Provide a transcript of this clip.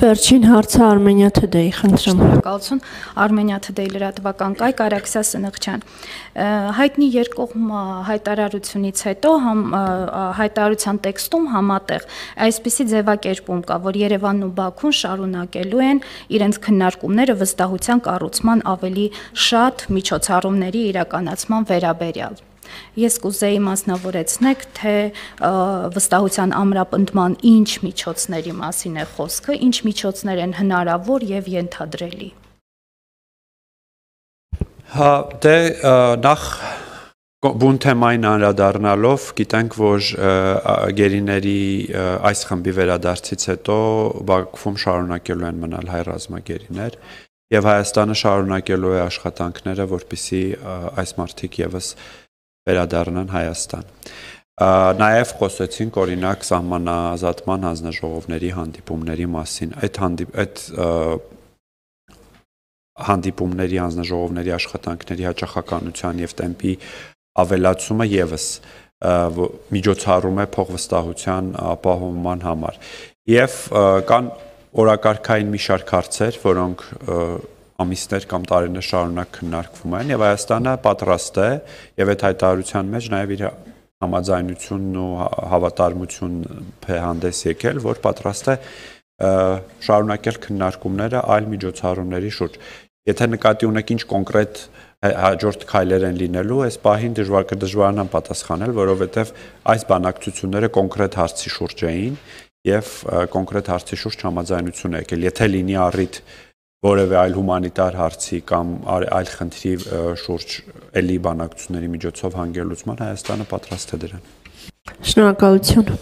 Վերջին հարցը Armenia Today-ի, խնդրեմ։ Շնորհակալություն։ Armenia Today լրատվական կայք Արաքսյա Սնխչյան։ Հայտնի երկողմ հայտարարությունից հետո համ հայտարարության տեքստում համատեղ այսպիսի ձևակերպում կա, որ Երևանն ու Բաքուն շարունակելու են իրենց քննարկումները վստահության կառուցման ավելի շատ միջոցառումների իրականացման վերաբերյալ։ Ես կուզեի մասնավորեցնեք, թե վստահության ամրապնդման ինչ միջոցների մասին է խոսքը, ինչ միջոցներ են հնարավոր եւ ենթադրելի։ Հա, դե նախ բուն թեմային անդրադառնալով գիտենք որ գերիների այս խմբի վերադարձից հետո Բաքվում շարունակելու են մնալ հայ ռազմագերիներ եւ Հայաստանը շարունակելու է աշխատանքները որպիսի այս մարտիկ եւս վերադառնան Հայաստան։ Նաև խոսեցինք օրինակ սահմանազատման հանձնաժողովների հանդիպումների մասին։ Այդ հանդիպ այդ հանդիպումների հանձնաժողովների աշխատանքների հաճախականության եւ տեմպի ավելացումը եւս միջոցառում է փողվստահության ապահովման համար։ Եվ կան օրակարգային մի շարք հարցեր, որոնք ամիսներ կամ տարիներ շարունակ քննարկվում են եւ Հայաստանը պատրաստ է եւ այդ հայտարարության մեջ նաեւ իր համաձայնությունն ու հավատարմությունն փե հանդես եկել, որ պատրաստ է շարունակել քննարկումները այլ միջոցառումների շուրջ։ Եթե նկատի ունեք ինչ կոնկրետ հաջորդ քայլեր են լինելու, այս պահին դժվար կդժվարանան պատասխանել, որովհետև այս բանակցությունները կոնկրետ հարցի շուրջ էին եւ կոնկրետ հարցի շուրջ համաձայնություն եկել։ Եթե լինի առիթ որևէ այլ հումանիտար հարցի կամ այլ խնդրի շուրջ էլի բանակցությունների միջոցով հանգելուցման Հայաստանը պատրաստ է դրան։ Շնորհակալություն։